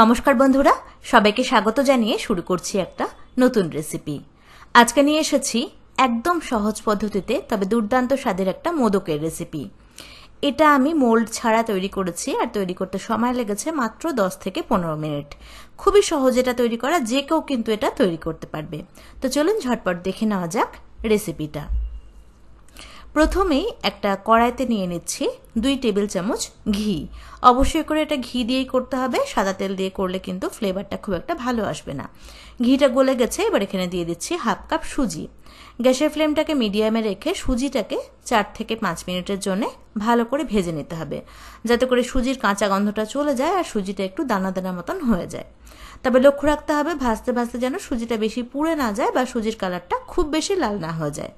নমস্কার বন্ধুরা সবাইকে স্বাগত জানিয়ে শুরু করছি একটা নতুন রেসিপি আজকে নিয়ে এসেছি একদম সহজ পদ্ধতিতে তবে দুর্দান্ত স্বাদের একটা মোদকের রেসিপি এটা আমি মোল্ড ছাড়া তৈরি করেছি আর তৈরি করতে সময় লেগেছে মাত্র দশ থেকে পনেরো মিনিট খুবই সহজ এটা তৈরি করা যে কেউ কিন্তু এটা তৈরি করতে পারবে তো চলুন ঝটপট দেখে নেওয়া যাক রেসিপিটা প্রথমেই একটা কড়াইতে নিয়ে নিচ্ছি দুই টেবিল চামচ ঘি অবশ্যই করে এটা ঘি দিয়েই করতে হবে সাদা তেল দিয়ে করলে কিন্তু ফ্লেভারটা খুব একটা ভালো আসবে না ঘিটা গলে গেছে এবার এখানে দিয়ে দিচ্ছি হাফ কাপ সুজি গ্যাসের ফ্লেমটাকে মিডিয়ামে রেখে সুজিটাকে চার থেকে পাঁচ মিনিটের জন্য ভালো করে ভেজে নিতে হবে যাতে করে সুজির কাঁচা গন্ধটা চলে যায় আর সুজিটা একটু দানা দানা মতন হয়ে যায় তবে লক্ষ্য রাখতে হবে ভাজতে ভাজতে যেন সুজিটা বেশি পুড়ে না যায় বা সুজির কালারটা খুব বেশি লাল না হয়ে যায়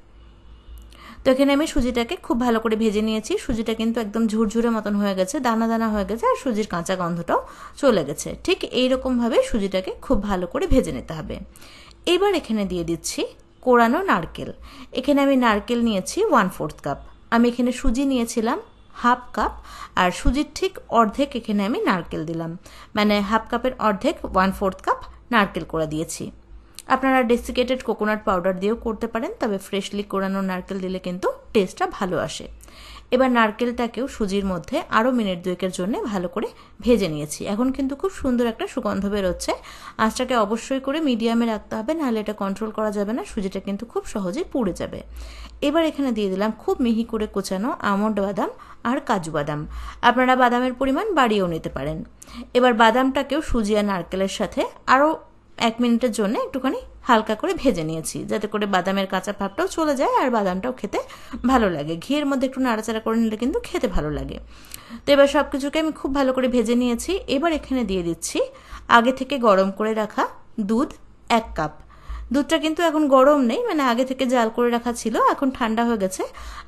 তো এখানে আমি সুজিটাকে খুব ভালো করে ভেজে নিয়েছি সুজিটা কিন্তু একদম ঝুরঝুরে মতন হয়ে গেছে দানা দানা হয়ে গেছে আর সুজির কাঁচা গন্ধটাও চলে গেছে ঠিক এইরকমভাবে সুজিটাকে খুব ভালো করে ভেজে নিতে হবে এবার এখানে দিয়ে দিচ্ছি কোরানো নারকেল এখানে আমি নারকেল নিয়েছি ওয়ান ফোর্থ কাপ আমি এখানে সুজি নিয়েছিলাম হাফ কাপ আর সুজির ঠিক অর্ধেক এখানে আমি নারকেল দিলাম মানে হাফ কাপের অর্ধেক ওয়ান ফোর্থ কাপ নারকেল করে দিয়েছি আপনারা ডেসিকেটেড কোকোনাট পাউডার দিয়েও করতে পারেন তবে ফ্রেশলি কোরানো নারকেল দিলে কিন্তু টেস্টটা ভালো আসে এবার নারকেলটাকেও সুজির মধ্যে আরও মিনিট দুয়েকের জন্য ভালো করে ভেজে নিয়েছি এখন কিন্তু খুব সুন্দর একটা সুগন্ধ বেরোচ্ছে আঁচটাকে অবশ্যই করে মিডিয়ামে রাখতে হবে নাহলে এটা কন্ট্রোল করা যাবে না সুজিটা কিন্তু খুব সহজেই পুড়ে যাবে এবার এখানে দিয়ে দিলাম খুব মিহি করে কোচানো আমন্ড বাদাম আর কাজু বাদাম আপনারা বাদামের পরিমাণ বাড়িয়েও নিতে পারেন এবার বাদামটাকেও সুজি আর নারকেলের সাথে আরও এক মিনিটের জন্য একটুখানি হালকা করে ভেজে নিয়েছি যাতে করে বাদামের কাঁচা ভাবটাও চলে যায় আর বাদামটাও খেতে ভালো লাগে ঘিয়ের মধ্যে একটু নাড়াচাড়া করে নিলে কিন্তু খেতে ভালো লাগে তো এবার সব কিছুকে আমি খুব ভালো করে ভেজে নিয়েছি এবার এখানে দিয়ে দিচ্ছি আগে থেকে গরম করে রাখা দুধ এক কাপ দুধটা কিন্তু এখন গরম নেই মানে আগে থেকে জাল করে রাখা ছিল এখন ঠান্ডা হয়ে গেছে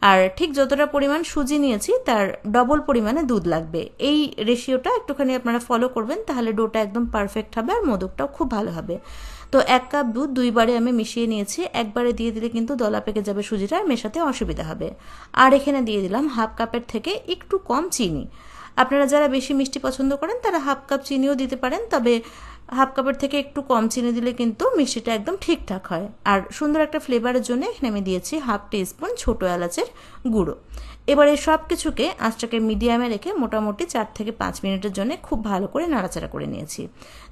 আর ঠিক যতটা পরিমাণ সুজি নিয়েছি তার ডবল পরিমাণে দুধ লাগবে এই রেশিওটা একটুখানি আপনারা ফলো করবেন তাহলে ডোটা একদম পারফেক্ট হবে আর মোদকটাও খুব ভালো হবে তো এক কাপ দুধ দুইবারে আমি মিশিয়ে নিয়েছি একবারে দিয়ে দিলে কিন্তু দলা পেকে যাবে সুজিটা আর মেশাতে অসুবিধা হবে আর এখানে দিয়ে দিলাম হাফ কাপের থেকে একটু কম চিনি আপনারা যারা বেশি মিষ্টি পছন্দ করেন তারা হাফ কাপ চিনিও দিতে পারেন তবে হাফ কাপের থেকে একটু কম চিনি দিলে কিন্তু মিষ্টিটা একদম ঠিকঠাক হয় আর সুন্দর একটা ফ্লেভারের জন্য এখানে আমি দিয়েছি হাফ টিস্পুন ছোটো এলাচের গুঁড়ো এবার এই সব কিছুকে আঁচটাকে মিডিয়ামে রেখে মোটামুটি চার থেকে পাঁচ মিনিটের জন্য খুব ভালো করে নাড়াচাড়া করে নিয়েছি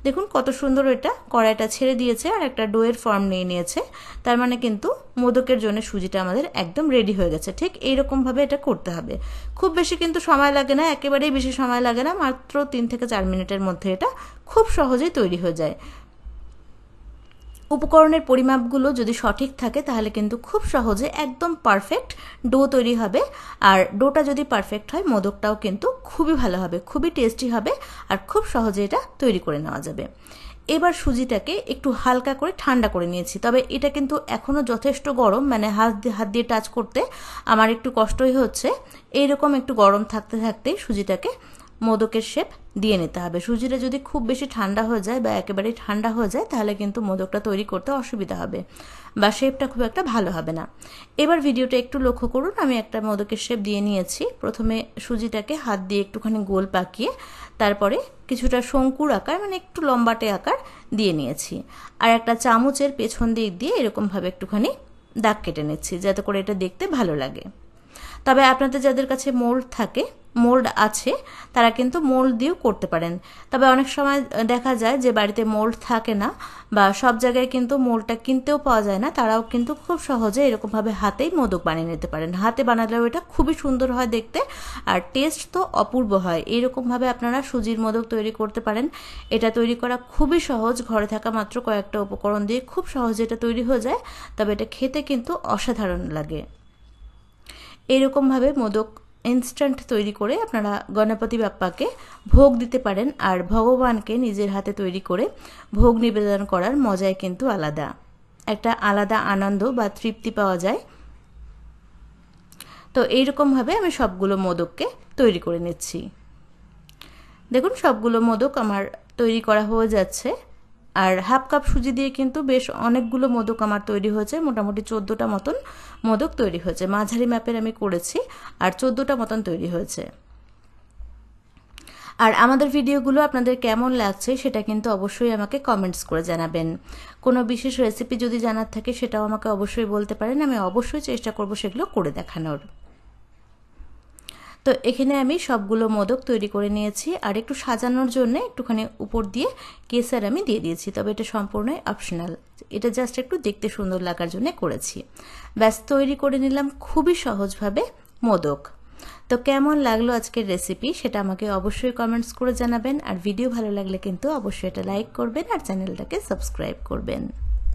দেখুন কত সুন্দর এটা কড়াইটা ছেড়ে দিয়েছে আর একটা ডোয়ের ফর্ম নিয়ে নিয়েছে তার মানে কিন্তু মোদকের জন্য সুজিটা আমাদের একদম রেডি হয়ে গেছে ঠিক এইরকমভাবে এটা করতে হবে খুব বেশি কিন্তু সময় লাগে না একেবারেই বেশি সময় লাগে না মাত্র তিন থেকে চার মিনিটের মধ্যে এটা খুব সহজেই তৈরি হয়ে যায় উপকরণের পরিমাপগুলো যদি সঠিক থাকে তাহলে কিন্তু খুব সহজে একদম পারফেক্ট ডো তৈরি হবে আর ডোটা যদি পারফেক্ট হয় মোদকটাও কিন্তু খুবই ভালো হবে খুবই টেস্টি হবে আর খুব সহজে এটা তৈরি করে নেওয়া যাবে এবার সুজিটাকে একটু হালকা করে ঠান্ডা করে নিয়েছি তবে এটা কিন্তু এখনও যথেষ্ট গরম মানে হাত দিয়ে হাত দিয়ে টাচ করতে আমার একটু কষ্টই হচ্ছে এইরকম একটু গরম থাকতে থাকতেই সুজিটাকে মোদকের শেপ দিয়ে নিতে হবে সুজিটা যদি খুব বেশি ঠান্ডা হয়ে যায় বা একেবারেই ঠান্ডা হয়ে যায় তাহলে কিন্তু মোদকটা তৈরি করতে অসুবিধা হবে বা শেপটা খুব একটা ভালো হবে না এবার ভিডিওটা একটু লক্ষ্য করুন আমি একটা মোদকের শেপ দিয়ে নিয়েছি প্রথমে সুজিটাকে হাত দিয়ে একটুখানি গোল পাকিয়ে তারপরে কিছুটা শঙ্কুর আকার মানে একটু লম্বাটে আকার দিয়ে নিয়েছি আর একটা চামচের পেছন দিক দিয়ে এরকমভাবে একটুখানি দাগ কেটে নিচ্ছি যাতে করে এটা দেখতে ভালো লাগে তবে আপনাদের যাদের কাছে মোল্ড থাকে মোল্ড আছে তারা কিন্তু মোল্ড দিয়েও করতে পারেন তবে অনেক সময় দেখা যায় যে বাড়িতে মোল্ড থাকে না বা সব জায়গায় কিন্তু মোল্ডটা কিনতেও পাওয়া যায় না তারাও কিন্তু খুব সহজে এরকমভাবে হাতেই মোদক বানিয়ে নিতে পারেন হাতে বানালেও এটা খুবই সুন্দর হয় দেখতে আর টেস্ট তো অপূর্ব হয় এরকমভাবে আপনারা সুজির মোদক তৈরি করতে পারেন এটা তৈরি করা খুবই সহজ ঘরে থাকা মাত্র কয়েকটা উপকরণ দিয়ে খুব সহজে এটা তৈরি হয়ে যায় তবে এটা খেতে কিন্তু অসাধারণ লাগে এরকমভাবে মোদক ইনস্ট্যান্ট তৈরি করে আপনারা গণপতি বাপ্পাকে ভোগ দিতে পারেন আর ভগবানকে নিজের হাতে তৈরি করে ভোগ নিবেদন করার মজাই কিন্তু আলাদা একটা আলাদা আনন্দ বা তৃপ্তি পাওয়া যায় তো এইরকমভাবে আমি সবগুলো মোদককে তৈরি করে নিচ্ছি দেখুন সবগুলো মোদক আমার তৈরি করা হয়ে যাচ্ছে আর হাফ কাপ সুজি দিয়ে কিন্তু বেশ অনেকগুলো মোদক আমার তৈরি হয়েছে মোটামুটি চোদ্দোটা মতন মোদক তৈরি হয়েছে মাঝারি ম্যাপের আমি করেছি আর চোদ্দোটা মতন তৈরি হয়েছে আর আমাদের ভিডিওগুলো আপনাদের কেমন লাগছে সেটা কিন্তু অবশ্যই আমাকে কমেন্টস করে জানাবেন কোনো বিশেষ রেসিপি যদি জানার থাকে সেটাও আমাকে অবশ্যই বলতে পারেন আমি অবশ্যই চেষ্টা করব সেগুলো করে দেখানোর তো এখানে আমি সবগুলো মোদক তৈরি করে নিয়েছি আর একটু সাজানোর জন্য একটুখানি উপর দিয়ে কেসার আমি দিয়ে দিয়েছি তবে এটা সম্পূর্ণই অপশনাল এটা জাস্ট একটু দেখতে সুন্দর লাগার জন্য করেছি ব্যাস তৈরি করে নিলাম খুবই সহজভাবে মোদক তো কেমন লাগলো আজকের রেসিপি সেটা আমাকে অবশ্যই কমেন্টস করে জানাবেন আর ভিডিও ভালো লাগলে কিন্তু অবশ্যই এটা লাইক করবেন আর চ্যানেলটাকে সাবস্ক্রাইব করবেন